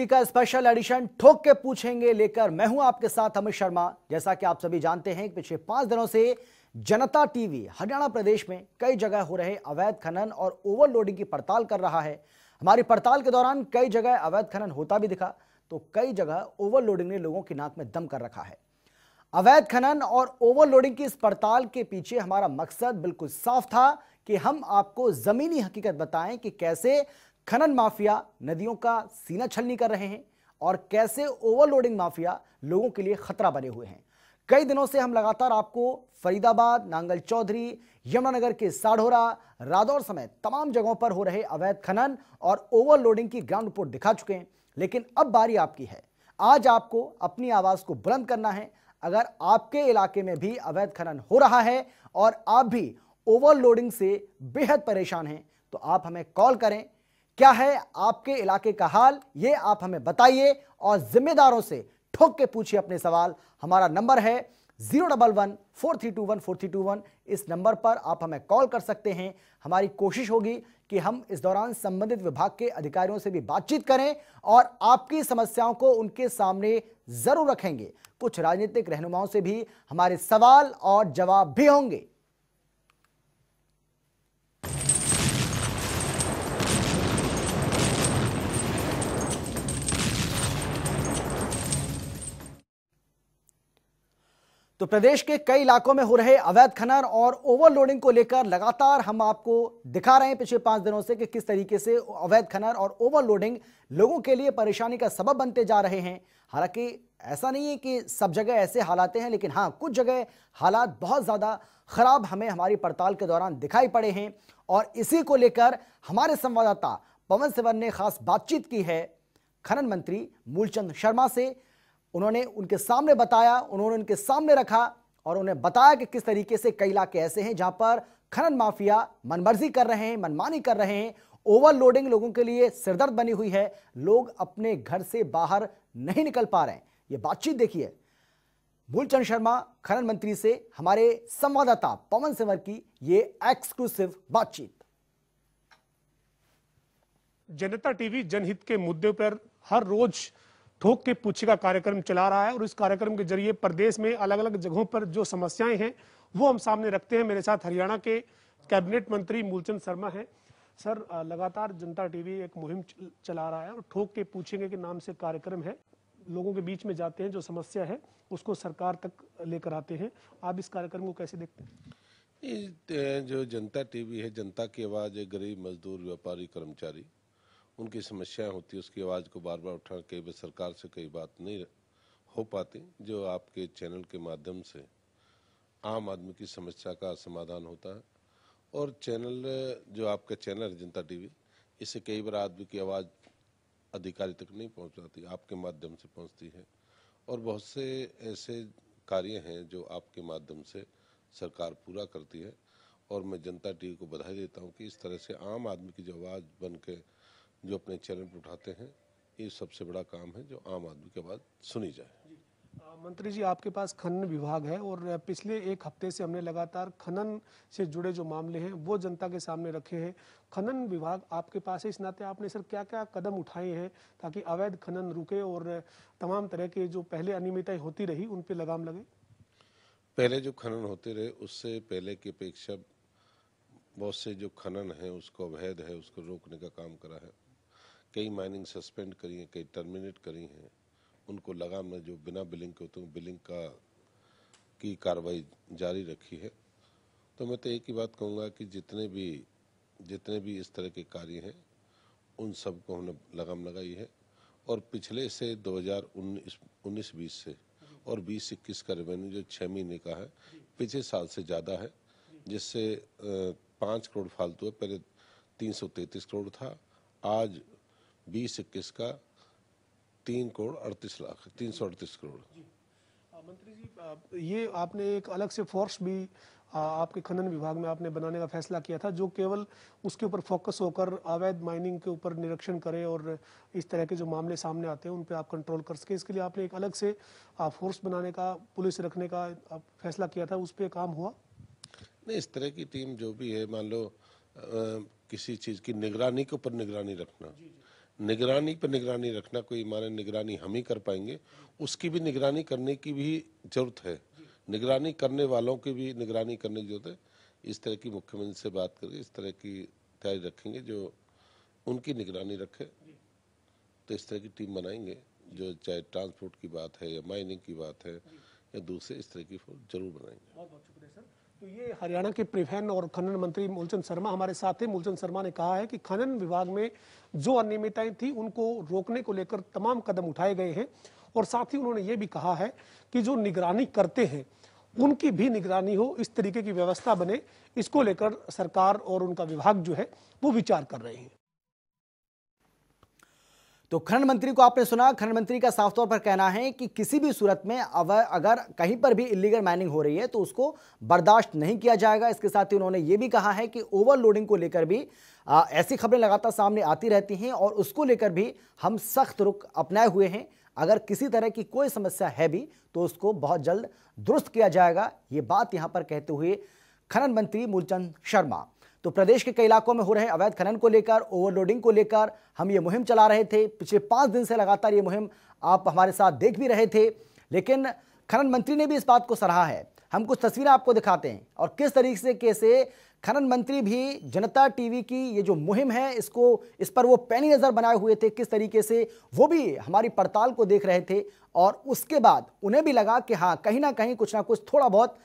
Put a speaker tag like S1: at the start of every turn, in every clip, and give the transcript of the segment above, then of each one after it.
S1: Weekly का special edition ठोक के पूछेंगे लेकर मैं हूं आपके साथ अमित शर्मा जैसा कि आप सभी जानते हैं पिछले पांच दिनों से जनता टीवी हरियाणा प्रदेश में कई जगह हो रहे अवैध खनन और ओवरलोडिंग की पड़ताल कर रहा है हमारी पड़ताल के दौरान कई जगह अवैध खनन होता भी दिखा तो कई जगह ओवरलोडिंग ने लोगों की नाक में दम कर रखा है अवैध खनन और ओवरलोडिंग की इस पड़ताल के पीछे हमारा मकसद बिल्कुल साफ था कि हम आपको जमीनी हकीकत बताएं कि कैसे खनन माफिया नदियों का सीना छलनी कर रहे हैं और कैसे ओवरलोडिंग माफिया लोगों के लिए खतरा बने हुए हैं कई दिनों से हम लगातार आपको फरीदाबाद नांगल चौधरी यमुनानगर के साढ़ोरा रादौर समेत तमाम जगहों पर हो रहे अवैध खनन और ओवरलोडिंग की ग्राउंड रिपोर्ट दिखा चुके हैं लेकिन अब बारी आपकी है आज आपको अपनी आवाज को बुलंद करना है अगर आपके इलाके में भी अवैध खनन हो रहा है और आप भी ओवरलोडिंग से बेहद परेशान हैं तो आप हमें कॉल करें क्या है आपके इलाके का हाल ये आप हमें बताइए और जिम्मेदारों से ठोक के पूछिए अपने सवाल हमारा नंबर है zero double one four three two one four three two one इस नंबर पर आप हमें कॉल कर सकते हैं हमारी कोशिश होगी कि हम इस दौरान संबंधित विभाग के अधिकारियों से भी बातचीत करें और आपकी समस्याओं को उनके सामने जरूर रखेंगे कुछ राजनीतिक रहनुमाओं से भी हमारे सवाल और जवाब भी होंगे तो प्रदेश के कई इलाकों में हो रहे अवैध खनन और ओवरलोडिंग को लेकर लगातार हम आपको दिखा रहे हैं पिछले पांच दिनों से कि किस तरीके से अवैध खनन और ओवरलोडिंग लोगों के लिए परेशानी का सबब बनते जा रहे हैं हालांकि ऐसा नहीं है कि सब जगह ऐसे हालात हैं लेकिन हाँ कुछ जगह हालात बहुत ज़्यादा खराब हमें हमारी पड़ताल के दौरान दिखाई पड़े हैं और इसी को लेकर हमारे संवाददाता पवन सिवन ने खास बातचीत की है खनन मंत्री मूलचंद शर्मा से उन्होंने उनके सामने बताया उन्होंने उनके सामने रखा और उन्हें बताया कि किस तरीके से कई इलाके ऐसे हैं जहां पर खनन माफिया मनमर्जी कर रहे हैं मनमानी कर रहे हैं ओवरलोडिंग लोगों के लिए सिरदर्द बनी हुई है लोग अपने घर से बाहर नहीं निकल पा रहे हैं ये बातचीत देखिए मूलचंद शर्मा खनन मंत्री से हमारे संवाददाता पवन सिंवर की ये एक्सक्लूसिव बातचीत जनता
S2: टीवी जनहित के मुद्दे पर हर रोज थोक के पूछी का कार्यक्रम चला रहा है और इस कार्यक्रम के जरिए प्रदेश में अलग अलग जगहों पर जो समस्याएं हैं वो हम सामने रखते हैं मेरे साथ हरियाणा के कैबिनेट मंत्री मूलचंद शर्मा हैं सर लगातार जनता टीवी एक मुहिम चला रहा है और ठोक के पूछेंगे के नाम से कार्यक्रम है लोगों के बीच में जाते हैं जो समस्या है उसको सरकार तक लेकर आते हैं आप इस कार्यक्रम को कैसे
S3: देखते हैं जो जनता टीवी है जनता की आवाज़ है गरीब मजदूर व्यापारी कर्मचारी उनकी समस्याएं होती है उसकी आवाज़ को बार बार उठा कई बार सरकार से कई बात नहीं हो पाती जो आपके चैनल के माध्यम से आम आदमी की समस्या का समाधान होता है और चैनल जो आपका चैनल है जनता टीवी इससे कई बार आदमी की आवाज़ अधिकारी तक नहीं पहुंच पाती आपके माध्यम से पहुंचती है और बहुत से ऐसे कार्य हैं जो आपके माध्यम से सरकार पूरा करती है और मैं जनता टीवी को बधाई देता हूं कि इस तरह से आम आदमी की जो आवाज़ बन के जो अपने चैनल पर उठाते हैं ये सबसे बड़ा काम है जो आम आदमी के बाद सुनी जाए
S2: मंत्री जी आपके पास खनन विभाग है और पिछले एक हफ्ते से हमने लगातार खनन से जुड़े जो मामले हैं वो जनता के सामने रखे हैं खनन विभाग आपके पास है इस नाते आपने सर क्या क्या कदम उठाए हैं ताकि अवैध खनन रुके और तमाम तरह के जो पहले अनियमितताएं होती रही उन पर लगाम लगे
S3: पहले जो खनन होते रहे उससे पहले की अपेक्षा बहुत से जो खनन है उसको अवैध है उसको रोकने का काम करा है कई माइनिंग सस्पेंड करी हैं कई टर्मिनेट करी हैं उनको लगाम मैं जो बिना बिलिंग के होते हैं बिलिंग का की कार्रवाई जारी रखी है तो मैं तो एक ही बात कहूँगा कि जितने भी जितने भी इस तरह के कार्य हैं उन सबको हमने लगाम लगाई है और पिछले से 2019 19 बीस से और बीस इक्कीस का रेवेन्यू जो छः महीने का है पिछले साल से ज़्यादा है जिससे पाँच करोड़ फालतू है पहले तीन सौ करोड़ था आज बीस इक्कीस का तीन करोड़ अड़तीस लाख तीन सौ अड़तीस करोड़
S2: मंत्री जी ये आपने एक अलग से फोर्स भी आपके खनन विभाग में आपने बनाने का फैसला किया था जो केवल उसके ऊपर फोकस होकर अवैध माइनिंग के ऊपर निरीक्षण करे और इस तरह के जो मामले सामने आते हैं उन पर आप कंट्रोल कर सके इसके लिए आपने एक अलग से फोर्स बनाने का पुलिस रखने का फैसला किया था उस पर काम हुआ
S3: नहीं इस तरह की टीम जो भी है मान लो आ, किसी चीज़ की निगरानी के ऊपर निगरानी रखना जी जी। निगरानी पर निगरानी रखना कोई माने निगरानी हम ही कर पाएंगे उसकी भी निगरानी करने की भी जरूरत है निगरानी करने वालों की भी निगरानी करने की जरूरत है इस तरह की मुख्यमंत्री से बात करके इस तरह की तैयारी रखेंगे जो उनकी निगरानी रखे तो इस तरह की टीम बनाएंगे जो चाहे ट्रांसपोर्ट की बात है या माइनिंग की बात है या दूसरे इस तरह की जरूर बनाएंगे बहुत बहुत शुक्रिया सर तो ये
S2: हरियाणा के परिवहन और खनन मंत्री मूलचंद शर्मा हमारे साथ हैं मूलचंद शर्मा ने कहा है कि खनन विभाग में जो अनियमितताएं थी उनको रोकने को लेकर तमाम कदम उठाए गए हैं और साथ ही उन्होंने ये भी कहा है कि जो निगरानी करते हैं उनकी भी निगरानी हो इस तरीके की व्यवस्था बने इसको लेकर सरकार और
S1: उनका विभाग जो है वो विचार कर रहे हैं तो खनन मंत्री को आपने सुना खनन मंत्री का साफ तौर पर कहना है कि किसी भी सूरत में अगर कहीं पर भी इलीगल माइनिंग हो रही है तो उसको बर्दाश्त नहीं किया जाएगा इसके साथ ही उन्होंने ये भी कहा है कि ओवरलोडिंग को लेकर भी आ, ऐसी खबरें लगातार सामने आती रहती हैं और उसको लेकर भी हम सख्त रुख अपनाए हुए हैं अगर किसी तरह की कोई समस्या है भी तो उसको बहुत जल्द दुरुस्त किया जाएगा ये बात यहाँ पर कहते हुए खनन मंत्री मूलचंद शर्मा तो प्रदेश के कई इलाकों में हो रहे अवैध खनन को लेकर ओवरलोडिंग को लेकर हम ये मुहिम चला रहे थे पिछले पाँच दिन से लगातार ये मुहिम आप हमारे साथ देख भी रहे थे लेकिन खनन मंत्री ने भी इस बात को सराहा है हम कुछ तस्वीरें आपको दिखाते हैं और किस तरीके से कैसे खनन मंत्री भी जनता टीवी की ये जो मुहिम है इसको इस पर वो पैनी नज़र बनाए हुए थे किस तरीके से वो भी हमारी पड़ताल को देख रहे थे और उसके बाद उन्हें भी लगा कि हाँ कहीं ना कहीं कुछ ना कुछ थोड़ा बहुत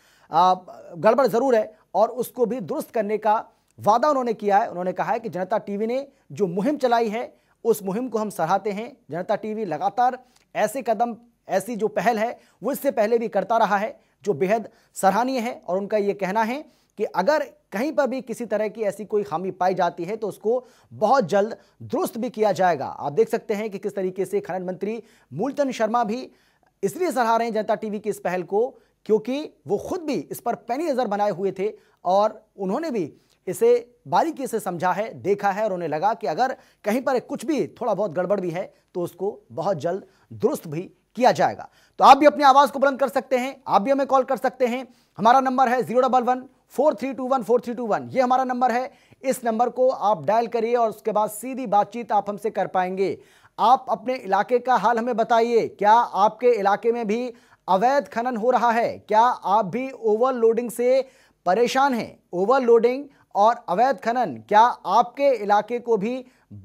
S1: गड़बड़ ज़रूर है और उसको भी दुरुस्त करने का वादा उन्होंने किया है उन्होंने कहा है कि जनता टीवी ने जो मुहिम चलाई है उस मुहिम को हम सराहते हैं जनता टीवी लगातार ऐसे कदम ऐसी जो पहल है वो इससे पहले भी करता रहा है जो बेहद सराहनीय है और उनका ये कहना है कि अगर कहीं पर भी किसी तरह की ऐसी कोई खामी पाई जाती है तो उसको बहुत जल्द दुरुस्त भी किया जाएगा आप देख सकते हैं कि किस तरीके से खनन मंत्री मूलचंद शर्मा भी इसलिए सराह रहे हैं जनता टीवी की इस पहल को क्योंकि वो खुद भी इस पर पैनी नज़र बनाए हुए थे और उन्होंने भी इसे बारीकी से समझा है देखा है और उन्हें लगा कि अगर कहीं पर कुछ भी थोड़ा बहुत गड़बड़ भी है तो उसको बहुत जल्द दुरुस्त भी किया जाएगा तो आप भी अपनी आवाज़ को बुलंद कर सकते हैं आप भी हमें कॉल कर सकते हैं हमारा नंबर है zero double one four three two one four three two one ये हमारा नंबर है इस नंबर को आप डायल करिए और उसके बाद सीधी बातचीत आप हमसे कर पाएंगे आप अपने इलाके का हाल हमें बताइए क्या आपके इलाके में भी अवैध खनन हो रहा है क्या आप भी ओवरलोडिंग से परेशान हैं ओवरलोडिंग और अवैध खनन क्या आपके इलाके को भी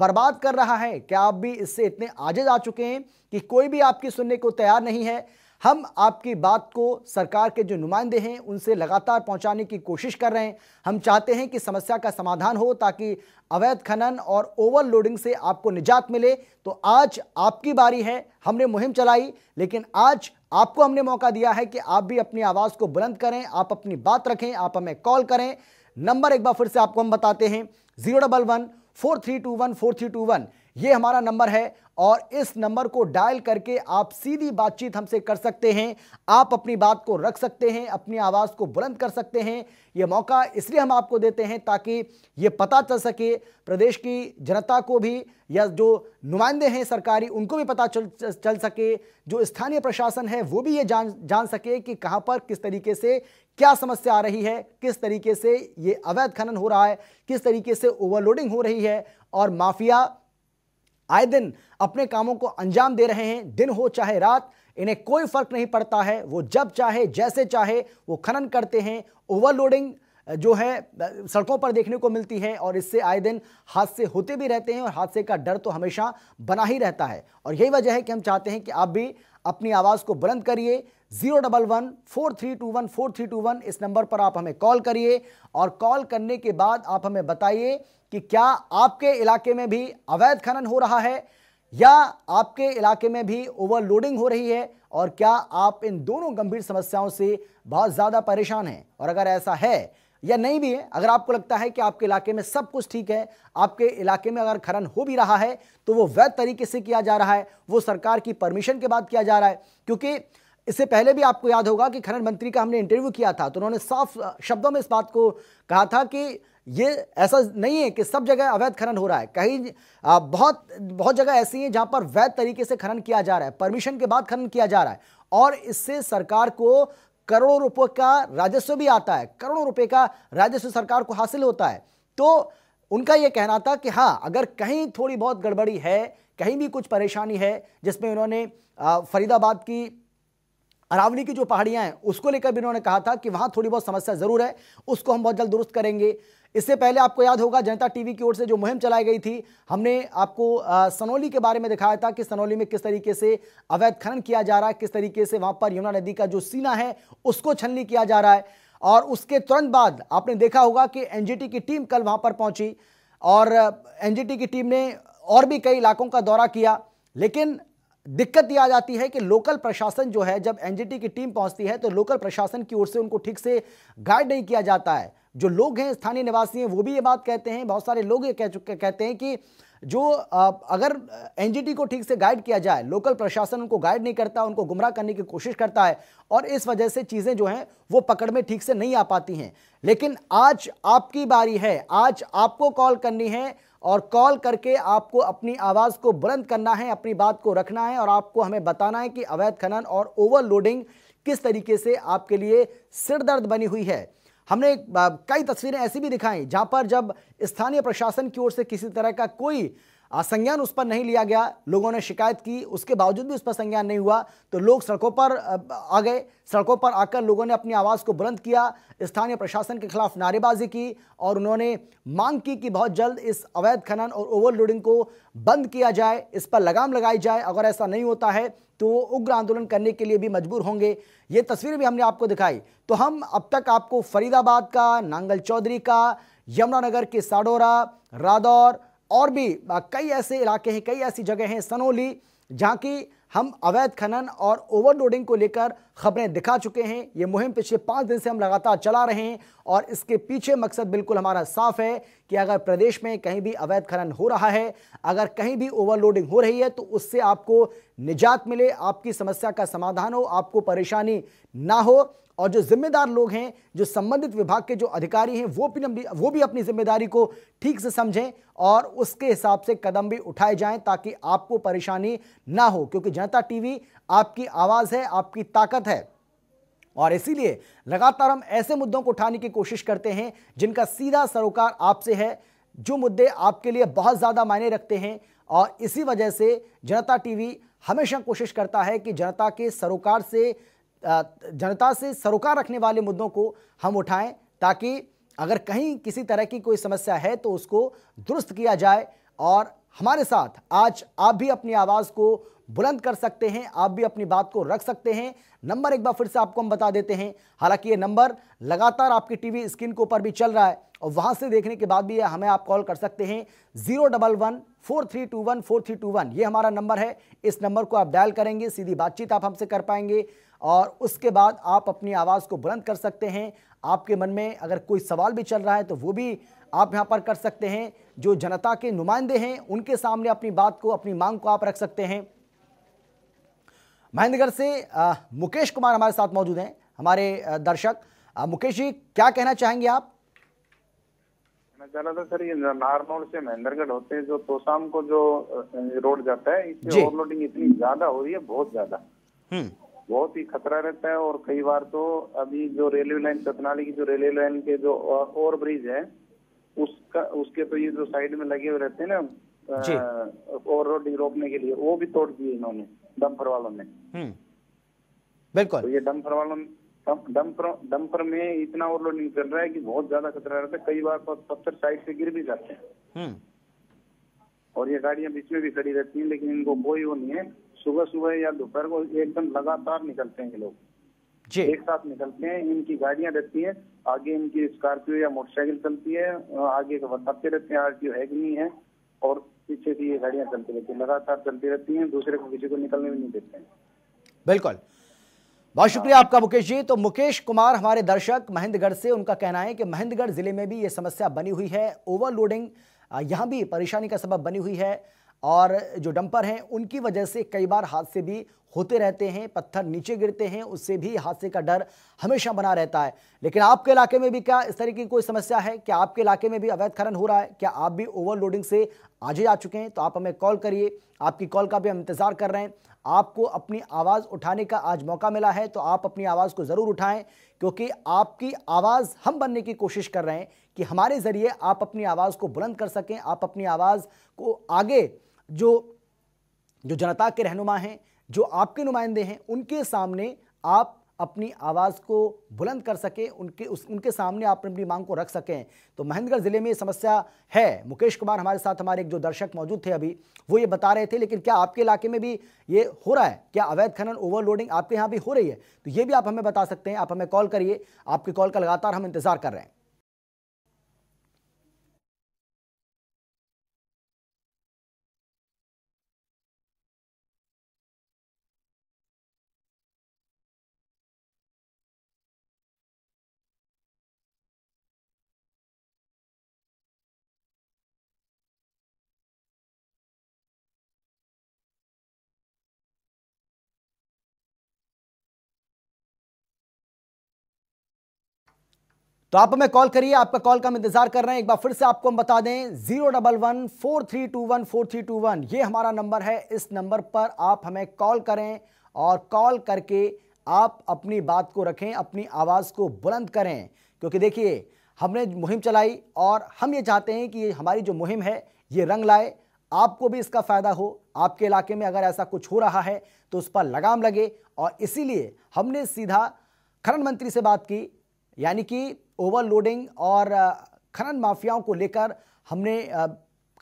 S1: बर्बाद कर रहा है क्या आप भी इससे इतने आजे जा चुके हैं कि कोई भी आपकी सुनने को तैयार नहीं है हम आपकी बात को सरकार के जो नुमाइंदे हैं उनसे लगातार पहुंचाने की कोशिश कर रहे हैं हम चाहते हैं कि समस्या का समाधान हो ताकि अवैध खनन और ओवरलोडिंग से आपको निजात मिले तो आज आपकी बारी है हमने मुहिम चलाई लेकिन आज आपको हमने मौका दिया है कि आप भी अपनी आवाज़ को बुलंद करें आप अपनी बात रखें आप हमें कॉल करें नंबर एक बार फिर से आपको हम बताते हैं zero double one four three two one four three two one ये हमारा नंबर है और इस नंबर को डायल करके आप सीधी बातचीत हमसे कर सकते हैं आप अपनी बात को रख सकते हैं अपनी आवाज़ को बुलंद कर सकते हैं ये मौका इसलिए हम आपको देते हैं ताकि ये पता चल सके प्रदेश की जनता को भी या जो नुमाइंदे हैं सरकारी उनको भी पता चल चल सके जो स्थानीय प्रशासन है वो भी ये जान जान सके कि कहाँ पर किस तरीके से क्या समस्या आ रही है किस तरीके से ये अवैध खनन हो रहा है किस तरीके से ओवरलोडिंग हो रही है और माफिया आए दिन अपने कामों को अंजाम दे रहे हैं दिन हो चाहे रात इन्हें कोई फर्क नहीं पड़ता है वो जब चाहे जैसे चाहे वो खनन करते हैं ओवरलोडिंग जो है सड़कों पर देखने को मिलती है और इससे आए दिन हादसे होते भी रहते हैं और हादसे का डर तो हमेशा बना ही रहता है और यही वजह है कि हम चाहते हैं कि आप भी अपनी आवाज़ को बुलंद करिए zero double one four three two one four three two one इस नंबर पर आप हमें कॉल करिए और कॉल करने के बाद आप हमें बताइए कि क्या आपके इलाके में भी अवैध खनन हो रहा है या आपके इलाके में भी ओवरलोडिंग हो रही है और क्या आप इन दोनों गंभीर समस्याओं से बहुत ज़्यादा परेशान हैं और अगर ऐसा है या नहीं भी है अगर आपको लगता है कि आपके इलाके में सब कुछ ठीक है आपके इलाके में अगर खनन हो भी रहा है तो वो वैध तरीके से किया जा रहा है वो सरकार की परमिशन के बाद किया जा रहा है क्योंकि इससे पहले भी आपको याद होगा कि खनन मंत्री का हमने इंटरव्यू किया था तो उन्होंने साफ शब्दों में इस बात को कहा था कि ये ऐसा नहीं है कि सब जगह अवैध खनन हो रहा है कहीं बहुत बहुत जगह ऐसी हैं जहां पर वैध तरीके से खनन किया जा रहा है परमिशन के बाद खनन किया जा रहा है और इससे सरकार को करोड़ों रुपए का राजस्व भी आता है करोड़ों रुपए का राजस्व सरकार को हासिल होता है तो उनका यह कहना था कि हाँ अगर कहीं थोड़ी बहुत गड़बड़ी है कहीं भी कुछ परेशानी है जिसमें उन्होंने फरीदाबाद की अरावली की जो पहाड़ियां हैं उसको लेकर भी उन्होंने कहा था कि वहां थोड़ी बहुत समस्या ज़रूर है उसको हम बहुत जल्द दुरुस्त करेंगे इससे पहले आपको याद होगा जनता टीवी की ओर से जो मुहिम चलाई गई थी हमने आपको सनोली सनौली के बारे में दिखाया था कि सनौली में किस तरीके से अवैध खनन किया जा रहा है किस तरीके से वहां पर यमुना नदी का जो सीना है उसको छलनी किया जा रहा है और उसके तुरंत बाद आपने देखा होगा कि एनजीटी की टीम कल वहां पर पहुंची और एनजीटी की टीम ने और भी कई इलाकों का दौरा किया लेकिन दिक्कत यह आ जाती है कि लोकल प्रशासन जो है जब एनजीटी की टीम पहुंचती है तो लोकल प्रशासन की ओर से उनको ठीक से गाइड नहीं किया जाता है जो लोग हैं स्थानीय निवासी हैं वो भी ये बात कहते हैं बहुत सारे लोग ये कह चुके कहते हैं कि जो अगर एनजीटी को ठीक से गाइड किया जाए लोकल प्रशासन उनको गाइड नहीं करता उनको गुमराह करने की कोशिश करता है और इस वजह से चीज़ें जो हैं वो पकड़ में ठीक से नहीं आ पाती हैं लेकिन आज आपकी बारी है आज आपको कॉल करनी है और कॉल करके आपको अपनी आवाज़ को बुलंद करना है अपनी बात को रखना है और आपको हमें बताना है कि अवैध खनन और ओवरलोडिंग किस तरीके से आपके लिए सिरदर्द बनी हुई है हमने कई तस्वीरें ऐसी भी दिखाई जहां पर जब स्थानीय प्रशासन की ओर से किसी तरह का कोई संज्ञान उस पर नहीं लिया गया लोगों ने शिकायत की उसके बावजूद भी उस पर संज्ञान नहीं हुआ तो लोग सड़कों पर आ गए सड़कों पर आकर लोगों ने अपनी आवाज़ को बुलंद किया स्थानीय प्रशासन के खिलाफ नारेबाजी की और उन्होंने मांग की कि बहुत जल्द इस अवैध खनन और ओवरलोडिंग को बंद किया जाए इस पर लगाम लगाई जाए अगर ऐसा नहीं होता है तो वो उग्र आंदोलन करने के लिए भी मजबूर होंगे ये तस्वीर भी हमने आपको दिखाई तो हम अब तक आपको फरीदाबाद का नांगल चौधरी का यमुनानगर के साडोरा रादौर और भी कई ऐसे इलाके हैं कई ऐसी जगह हैं सनोली जहाँ की हम अवैध खनन और ओवरलोडिंग को लेकर खबरें दिखा चुके हैं ये मुहिम पिछले पाँच दिन से हम लगातार चला रहे हैं और इसके पीछे मकसद बिल्कुल हमारा साफ है कि अगर प्रदेश में कहीं भी अवैध खनन हो रहा है अगर कहीं भी ओवरलोडिंग हो रही है तो उससे आपको निजात मिले आपकी समस्या का समाधान हो आपको परेशानी ना हो और जो जिम्मेदार लोग हैं जो संबंधित विभाग के जो अधिकारी हैं वो भी वो भी अपनी जिम्मेदारी को ठीक से समझें और उसके हिसाब से कदम भी उठाए जाएं ताकि आपको परेशानी ना हो क्योंकि जनता टीवी आपकी आवाज़ है आपकी ताकत है और इसीलिए लगातार हम ऐसे मुद्दों को उठाने की कोशिश करते हैं जिनका सीधा सरोकार आपसे है जो मुद्दे आपके लिए बहुत ज़्यादा मायने रखते हैं और इसी वजह से जनता टीवी हमेशा कोशिश करता है कि जनता के सरोकार से जनता से सरोकार रखने वाले मुद्दों को हम उठाएं ताकि अगर कहीं किसी तरह की कोई समस्या है तो उसको दुरुस्त किया जाए और हमारे साथ आज आप भी अपनी आवाज़ को बुलंद कर सकते हैं आप भी अपनी बात को रख सकते हैं नंबर एक बार फिर से आपको हम बता देते हैं हालांकि ये नंबर लगातार आपकी टीवी स्क्रीन के ऊपर भी चल रहा है और वहां से देखने के बाद भी हमें आप कॉल कर सकते हैं zero double one four three two one four three two one ये हमारा नंबर है इस नंबर को आप डायल करेंगे सीधी बातचीत आप हमसे कर पाएंगे और उसके बाद आप अपनी आवाज़ को बुलंद कर सकते हैं आपके मन में अगर कोई सवाल भी चल रहा है तो वो भी आप यहाँ पर कर सकते हैं जो जनता के नुमाइंदे हैं उनके सामने अपनी बात को अपनी मांग को आप रख सकते हैं महेंद्रगढ़ से मुकेश कुमार हमारे साथ मौजूद हैं हमारे दर्शक मुकेश जी क्या कहना चाहेंगे आप
S4: मैं कह रहा था सर ये नार से महेंद्रगढ़ होते हैं जो तोसाम को जो रोड जाता है इसमें ओवरलोडिंग इतनी ज्यादा हो रही है बहुत ज्यादा हम्म। बहुत ही खतरा रहता है और कई बार तो अभी जो रेलवे लाइन सतनाली की जो रेलवे लाइन के जो ओवर ब्रिज है उसका उसके तो ये जो साइड में लगे हुए रहते हैं
S2: ना
S4: ओवरलोडिंग रोकने के लिए वो भी तोड़ दिए इन्होंने डंपर वालों ने हम्म। बिल्कुल तो ये डंपर वालों डंपर डंपर में इतना ओवरलोडिंग चल रहा है कि बहुत ज्यादा खतरा रहता है कई बार तो पत्थर साइड से गिर भी जाते हैं हम्म। और ये गाड़ियां बीच में भी खड़ी रहती हैं लेकिन इनको कोई वो नहीं है सुबह सुबह या दोपहर को एकदम लगातार निकलते हैं ये लोग जी। एक साथ निकलते हैं इनकी गाड़ियां रहती हैं आगे इनकी स्कॉर्पियो या मोटरसाइकिल चलती है आगे तो बताते रहते हैं आर है कि नहीं है और पीछे से ये गाड़ियां चलती रहती है लगातार चलती रहती हैं दूसरे को किसी को निकलने भी नहीं देते हैं
S1: बिल्कुल बहुत शुक्रिया आपका मुकेश जी तो मुकेश कुमार हमारे दर्शक महेंद्रगढ़ से उनका कहना है कि महेंद्रगढ़ जिले में भी ये समस्या बनी हुई है ओवरलोडिंग यहाँ भी परेशानी का सबब बनी हुई है और जो डंपर हैं उनकी वजह से कई बार हादसे भी होते रहते हैं पत्थर नीचे गिरते हैं उससे भी हादसे का डर हमेशा बना रहता है लेकिन आपके इलाके में भी क्या इस तरह की कोई समस्या है क्या आपके इलाके में भी अवैध खनन हो रहा है क्या आप भी ओवरलोडिंग से आजे आ चुके हैं तो आप हमें कॉल करिए आपकी कॉल का भी हम इंतज़ार कर रहे हैं आपको अपनी आवाज़ उठाने का आज मौका मिला है तो आप अपनी आवाज़ को ज़रूर उठाएँ क्योंकि आपकी आवाज़ हम बनने की कोशिश कर रहे हैं कि हमारे ज़रिए आप अपनी आवाज़ को बुलंद कर सकें आप अपनी आवाज़ को आगे जो जो जनता के रहनुमा हैं जो आपके नुमाइंदे हैं उनके सामने आप अपनी आवाज़ को बुलंद कर सकें उनके उस उनके सामने आप अपनी मांग को रख सकें तो महेंद्रगढ़ ज़िले में ये समस्या है मुकेश कुमार हमारे साथ हमारे एक जो दर्शक मौजूद थे अभी वो ये बता रहे थे लेकिन क्या आपके इलाके में भी ये हो रहा है क्या अवैध खनन ओवरलोडिंग आपके यहाँ भी हो रही है तो ये भी आप हमें बता सकते हैं आप हमें कॉल करिए आपके कॉल का लगातार हम इंतज़ार कर रहे हैं तो आप हमें कॉल करिए आपका कॉल का हम इंतजार कर रहे हैं एक बार फिर से आपको हम बता दें zero double one four three two one four three two one ये हमारा नंबर है इस नंबर पर आप हमें कॉल करें और कॉल करके आप अपनी बात को रखें अपनी आवाज़ को बुलंद करें क्योंकि देखिए हमने मुहिम चलाई और हम ये चाहते हैं कि हमारी जो मुहिम है ये रंग लाए आपको भी इसका फ़ायदा हो आपके इलाके में अगर ऐसा कुछ हो रहा है तो उस पर लगाम लगे और इसीलिए हमने सीधा खनन मंत्री से बात की यानी कि ओवरलोडिंग और खनन माफियाओं को लेकर हमने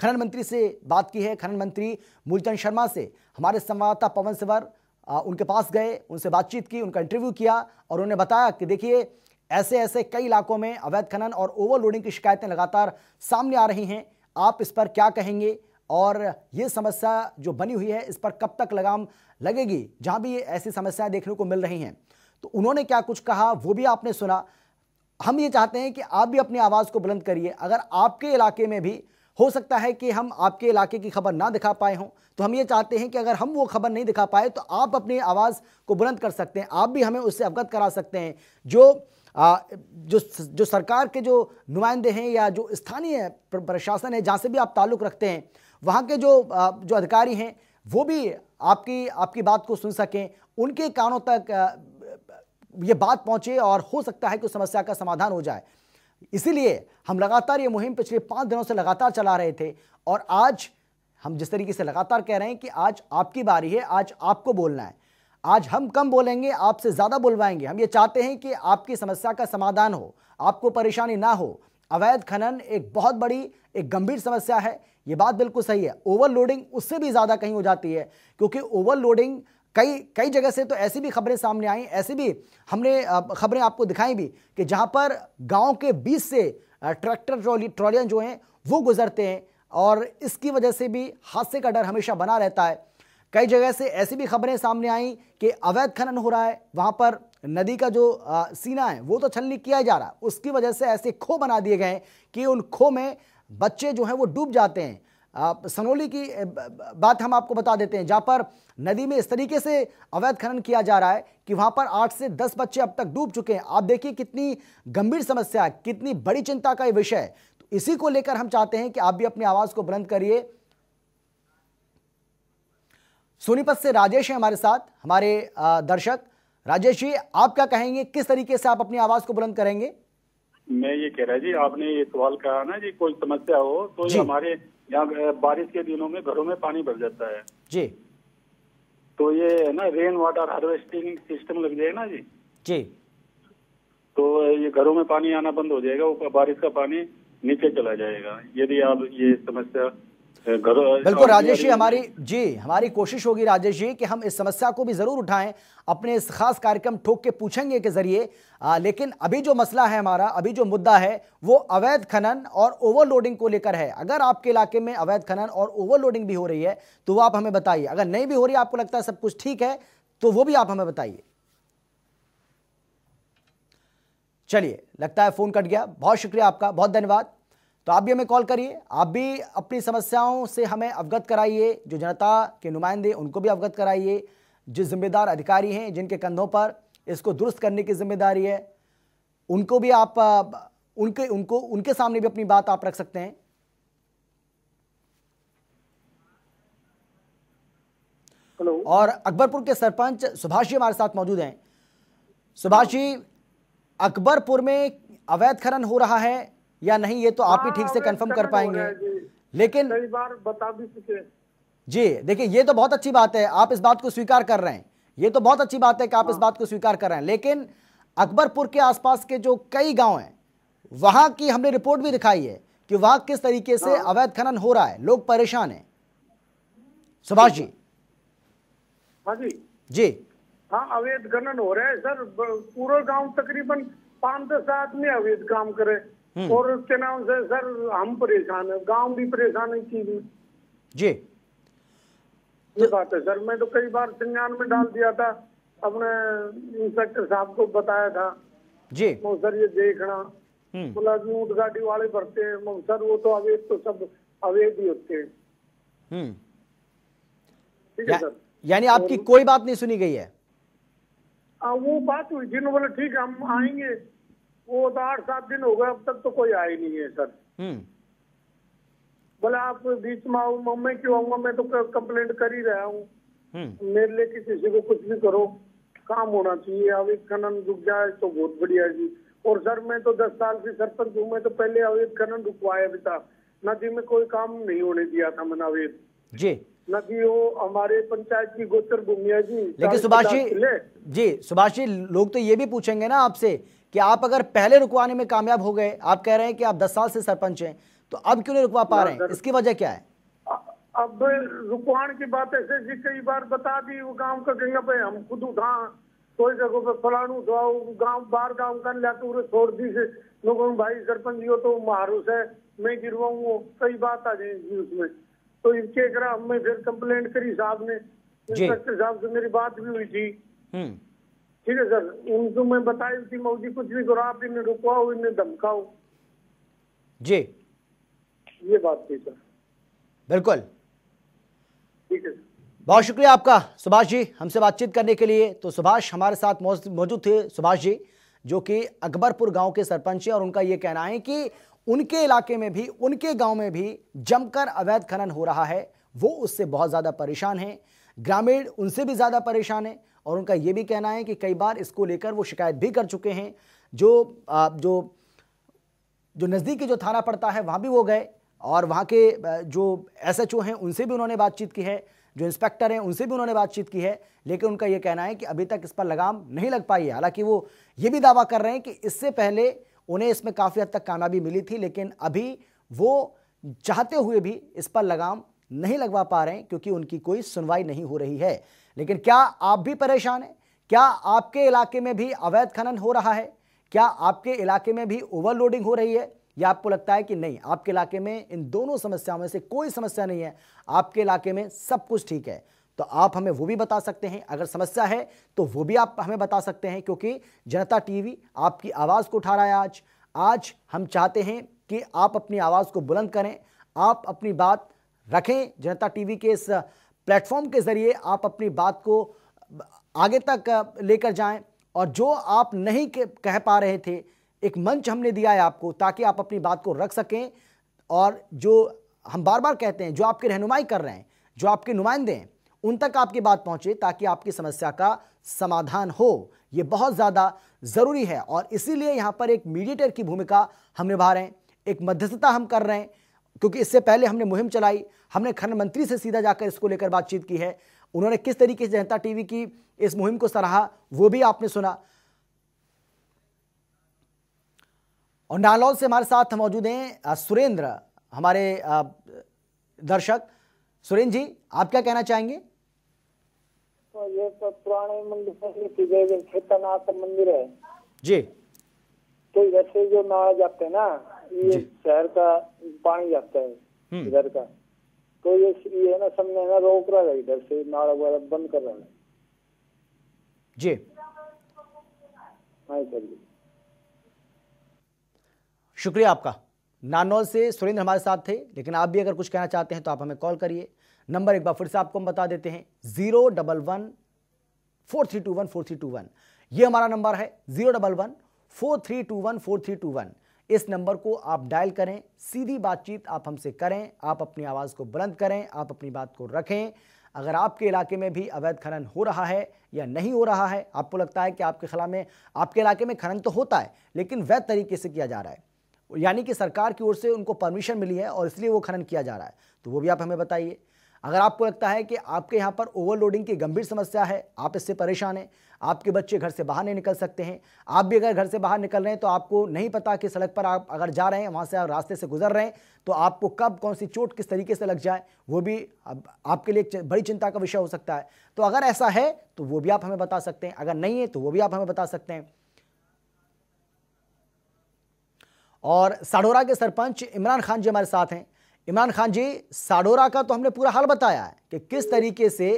S1: खनन मंत्री से बात की है खनन मंत्री मूलचंद शर्मा से हमारे संवाददाता पवन सिवर उनके पास गए उनसे बातचीत की उनका इंटरव्यू किया और उन्होंने बताया कि देखिए ऐसे ऐसे कई इलाकों में अवैध खनन और ओवरलोडिंग की शिकायतें लगातार सामने आ रही हैं आप इस पर क्या कहेंगे और ये समस्या जो बनी हुई है इस पर कब तक लगाम लगेगी जहां भी ऐसी समस्याएं देखने को मिल रही हैं तो उन्होंने क्या कुछ कहा वो भी आपने सुना हम ये चाहते हैं कि आप भी अपनी आवाज़ को बुलंद करिए अगर आपके इलाके में भी हो सकता है कि हम आपके इलाके की खबर ना दिखा पाए हों तो हम ये चाहते हैं कि अगर हम वो खबर नहीं दिखा पाए तो आप अपनी आवाज़ को बुलंद कर सकते हैं आप भी हमें उससे अवगत करा सकते हैं जो आ, जो जो सरकार के जो नुमाइंदे हैं या जो स्थानीय प्रशासन है जहाँ से भी आप ताल्लुक़ रखते हैं वहाँ के जो जो अधिकारी हैं वो भी आपकी आपकी बात को सुन सकें उनके कानों तक ये बात पहुंचे और हो सकता है कि उस समस्या का समाधान हो जाए इसीलिए हम लगातार ये मुहिम पिछले पाँच दिनों से लगातार चला रहे थे और आज हम जिस तरीके से लगातार कह रहे हैं कि आज आपकी बारी है आज आपको बोलना है आज हम कम बोलेंगे आपसे ज़्यादा बोलवाएंगे हम ये चाहते हैं कि आपकी समस्या का समाधान हो आपको परेशानी ना हो अवैध खनन एक बहुत बड़ी एक गंभीर समस्या है ये बात बिल्कुल सही है ओवरलोडिंग उससे भी ज़्यादा कहीं हो जाती है क्योंकि ओवरलोडिंग कई कई जगह से तो ऐसी भी खबरें सामने आई ऐसी भी हमने खबरें आपको दिखाई भी कि जहां पर गांव के बीच से ट्रैक्टर ट्रॉली ट्रॉलियाँ जो हैं वो गुजरते हैं और इसकी वजह से भी हादसे का डर हमेशा बना रहता है कई जगह से ऐसी भी खबरें सामने आई कि अवैध खनन हो रहा है वहाँ पर नदी का जो सीना है वो तो छलनी किया जा रहा है उसकी वजह से ऐसे खो बना दिए गए कि उन खो में बच्चे जो हैं वो डूब जाते हैं सनोली की बात हम आपको बता देते हैं जहाँ पर नदी में इस तरीके से अवैध खनन किया जा रहा है कि वहाँ पर आठ से दस बच्चे अब तक डूब चुके हैं आप देखिए कितनी गंभीर समस्या कितनी बड़ी चिंता का ये विषय है तो इसी को लेकर हम चाहते हैं कि आप भी अपनी आवाज़ को बुलंद करिए सोनीपत से राजेश है हमारे साथ हमारे दर्शक राजेश जी आप क्या कहेंगे किस तरीके से आप अपनी आवाज़ को बुलंद करेंगे
S4: मैं ये कह रहा जी आपने ये सवाल कहा ना जी कोई समस्या हो तो हमारे यहाँ बारिश के दिनों में घरों में पानी भर जाता है जी तो ये है ना रेन वाटर हार्वेस्टिंग सिस्टम लग जाए ना जी जी तो ये घरों में पानी आना बंद हो जाएगा बारिश का पानी नीचे चला जाएगा यदि आप ये समस्या बिल्कुल राजेश जी हमारी
S1: जी हमारी कोशिश होगी राजेश जी कि हम इस समस्या को भी जरूर उठाएं अपने इस खास कार्यक्रम ठोक के पूछेंगे के जरिए लेकिन अभी जो मसला है हमारा अभी जो मुद्दा है वो अवैध खनन और ओवरलोडिंग को लेकर है अगर आपके इलाके में अवैध खनन और ओवरलोडिंग भी हो रही है तो वो आप हमें बताइए अगर नहीं भी हो रही आपको लगता है सब कुछ ठीक है तो वो भी आप हमें बताइए चलिए लगता है फोन कट गया बहुत शुक्रिया आपका बहुत धन्यवाद तो आप भी हमें कॉल करिए आप भी अपनी समस्याओं से हमें अवगत कराइए जो जनता के नुमाइंदे उनको भी अवगत कराइए जो जिम्मेदार अधिकारी हैं जिनके कंधों पर इसको दुरुस्त करने की जिम्मेदारी है उनको भी आप उनके उनको उनके सामने भी अपनी बात आप रख सकते हैं Hello. और अकबरपुर के सरपंच सुभाष जी हमारे साथ मौजूद हैं सुभाष जी अकबरपुर में अवैध खनन हो रहा है या नहीं ये तो आप ही ठीक से कंफर्म हाँ, कर पाएंगे लेकिन कई बार बता भी चुके जी देखिए ये तो बहुत अच्छी बात है आप इस बात को स्वीकार कर रहे हैं ये तो बहुत अच्छी बात है कि आप इस हाँ। बात को स्वीकार कर रहे हैं लेकिन अकबरपुर के आसपास के जो कई गांव हैं वहां की हमने रिपोर्ट भी दिखाई है कि वहां किस तरीके से हाँ। अवैध खनन हो रहा है लोग परेशान हैं सुभाष जी हाँ जी
S4: हाँ अवैध खनन हो रहा है सर पूरा गांव तकरीबन पांच दस आदमी अवैध काम करे हम्म। और उसके नाम से सर हम परेशान है गांव भी परेशान है चीज में जी ये बात है सर मैं तो कई बार संज्ञान में डाल दिया था अपने इंस्पेक्टर साहब को बताया था जी तो सर ये देखना हम्म। बोला ऊट गाड़ी वाले भरते हैं सर वो तो अवैध तो सब अवैध ही होते हैं हम्म। ठीक है सर
S1: यानी आपकी कोई बात नहीं सुनी गई है
S4: आ, वो बात हुई जिन्होंने बोले ठीक है हम आएंगे वो तो आठ सात दिन हो गए अब तक तो कोई आई नहीं है सर बोला हम्म। आप बीच में आऊ मम्मी क्यों आऊंगा मैं तो कंप्लेंट कर ही रहा हूँ हम्म। मेरे लिए किसी को कुछ भी करो काम होना चाहिए अवैध खनन रुक जाए तो बहुत बढ़िया जी और सर मैं तो दस साल से सरपंच हूँ मैं तो पहले अवैध खनन रुकवाया भी था नदी में कोई काम नहीं होने दिया था मैंने अवैध जी नदी हो हमारे पंचायत की जी लेकिन सुभाष जी
S1: जी सुभाष जी लोग तो ये भी पूछेंगे ना आपसे कि आप अगर पहले रुकवाने में कामयाब हो गए आप कह रहे हैं कि आप 10 साल से सरपंच हैं तो अब क्यों नहीं रुकवा पा रहे हैं इसकी वजह क्या है
S4: अब रुकवाण की बात ऐसे जी कई बार बता दी वो गांव का गंगा पे हम खुद उठा कोई जगह पे फलान उठवाओ गांव बाहर गांव का लिया तो छोड़ दी से लोगों भाई सरपंच जी हो तो मारूस है मैं गिरवाऊँ वो कई बात आ जाएगी उसमें तो इनके अगर हमने फिर कंप्लेंट करी साहब ने
S1: इंस्पेक्टर
S4: साहब से मेरी बात भी हुई थी हम्म। ठीक है सर उनको तो मैं बताई थी मऊ जी कुछ भी करो आप इन्हें रुकवाओ इन्हें धमकाओ जी ये बात थी सर बिल्कुल ठीक है
S1: बहुत शुक्रिया आपका सुभाष जी हमसे बातचीत करने के लिए तो सुभाष हमारे साथ मौजूद थे सुभाष जी जो कि अकबरपुर गांव के सरपंच हैं और उनका ये कहना है कि उनके इलाके में भी उनके गांव में भी जमकर अवैध खनन हो रहा है वो उससे बहुत ज़्यादा परेशान हैं ग्रामीण उनसे भी ज़्यादा परेशान हैं और उनका ये भी कहना है कि कई बार इसको लेकर वो शिकायत भी कर चुके हैं जो जो जो नज़दीकी जो थाना पड़ता है वहाँ भी वो गए और वहाँ के जो एस एच ओ हैं उनसे भी उन्होंने बातचीत की है जो इंस्पेक्टर हैं उनसे भी उन्होंने बातचीत की है लेकिन उनका ये कहना है कि अभी तक इस पर लगाम नहीं लग पाई है हालांकि वो ये भी दावा कर रहे हैं कि इससे पहले उन्हें इसमें काफ़ी हद तक कामयाबी मिली थी लेकिन अभी वो चाहते हुए भी इस पर लगाम नहीं लगवा पा रहे हैं क्योंकि उनकी कोई सुनवाई नहीं हो रही है लेकिन क्या आप भी परेशान हैं क्या आपके इलाके में भी अवैध खनन हो रहा है क्या आपके इलाके में भी ओवरलोडिंग हो रही है या आपको लगता है कि नहीं आपके इलाके में इन दोनों समस्याओं में से कोई समस्या नहीं है आपके इलाके में सब कुछ ठीक है तो आप हमें वो भी बता सकते हैं अगर समस्या है तो वो भी आप हमें बता सकते हैं क्योंकि जनता टीवी आपकी आवाज़ को उठा रहा है आज आज हम चाहते हैं कि आप अपनी आवाज़ को बुलंद करें आप अपनी बात रखें जनता टीवी के इस प्लेटफॉर्म के ज़रिए आप अपनी बात को आगे तक लेकर जाएं और जो आप नहीं कह पा रहे थे एक मंच हमने दिया है आपको ताकि आप अपनी बात को रख सकें और जो हम बार बार कहते हैं जो आपकी रहनुमाई कर रहे हैं जो आपके नुमाइंदे हैं उन तक आपकी बात पहुंचे ताकि आपकी समस्या का समाधान हो यह बहुत ज़्यादा ज़रूरी है और इसीलिए यहां पर एक मीडिएटर की भूमिका हम निभा रहे हैं एक मध्यस्थता हम कर रहे हैं क्योंकि इससे पहले हमने मुहिम चलाई हमने खनन मंत्री से सीधा जाकर इसको लेकर बातचीत की है उन्होंने किस तरीके से जनता टीवी की इस मुहिम को सराहा वो भी आपने सुना और नालौल से हमारे साथ मौजूद हैं सुरेंद्र हमारे दर्शक सुरेंद्र जी आप क्या कहना चाहेंगे
S4: तो ये तो पुराने मंदिर तो खेतानाथ मंदिर है जी तो वैसे जो नहा जाते हैं ना ये शहर का पानी जाता है हम्म। इधर का तो ये ये ना समझे ना रोक रहा है इधर से नाला वगैरह बंद कर रहा है जी हाँ सर जी
S1: शुक्रिया आपका नानौल से सुरेंद्र हमारे साथ थे लेकिन आप भी अगर कुछ कहना चाहते हैं तो आप हमें कॉल करिए नंबर एक बार फिर से आपको हम बता देते हैं zero double one four three two one four three two one ये हमारा नंबर है zero double one four three two one four three two one इस नंबर को आप डायल करें सीधी बातचीत आप हमसे करें आप अपनी आवाज़ को बुलंद करें आप अपनी बात को रखें अगर आपके इलाके में भी अवैध खनन हो रहा है या नहीं हो रहा है आपको लगता है कि आपके खिला में आपके इलाके में खनन तो होता है लेकिन वैध तरीके से किया जा रहा है यानी कि सरकार की ओर से उनको परमिशन मिली है और इसलिए वो खनन किया जा रहा है तो वो भी आप हमें बताइए अगर आपको लगता है कि आपके यहाँ पर ओवरलोडिंग की गंभीर समस्या है आप इससे परेशान हैं आपके बच्चे घर से बाहर नहीं निकल सकते हैं आप भी अगर घर से बाहर निकल रहे हैं तो आपको नहीं पता कि सड़क पर आप अगर जा रहे हैं वहाँ से आप रास्ते से गुजर रहे हैं तो आपको कब कौन सी चोट किस तरीके से लग जाए वो भी आपके लिए बड़ी चिंता का विषय हो सकता है तो अगर ऐसा है तो वो भी आप हमें बता सकते हैं अगर नहीं है तो वो भी आप हमें बता सकते हैं और साढ़ोरा के सरपंच इमरान खान जी हमारे साथ हैं इमरान खान जी साडोरा का तो हमने पूरा हाल बताया है कि किस तरीके से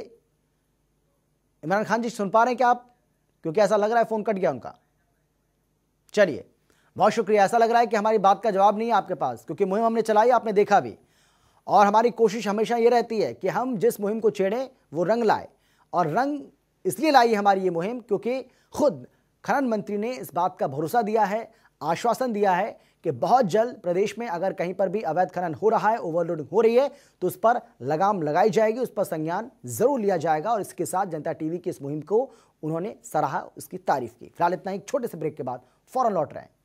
S1: इमरान खान जी सुन पा रहे हैं क्या आप क्योंकि ऐसा लग रहा है फ़ोन कट गया उनका चलिए बहुत शुक्रिया ऐसा लग रहा है कि हमारी बात का जवाब नहीं है आपके पास क्योंकि मुहिम हमने चलाई आपने देखा भी और हमारी कोशिश हमेशा ये रहती है कि हम जिस मुहिम को छेड़ें वो रंग लाए और रंग इसलिए लाई हमारी ये मुहिम क्योंकि खुद खनन मंत्री ने इस बात का भरोसा दिया है आश्वासन दिया है कि बहुत जल्द प्रदेश में अगर कहीं पर भी अवैध खनन हो रहा है ओवरलोडिंग हो रही है तो उस पर लगाम लगाई जाएगी उस पर संज्ञान जरूर लिया जाएगा और इसके साथ जनता टीवी की इस मुहिम को उन्होंने सराहा उसकी तारीफ की फिलहाल इतना एक छोटे से ब्रेक के बाद फौरन लौट रहे हैं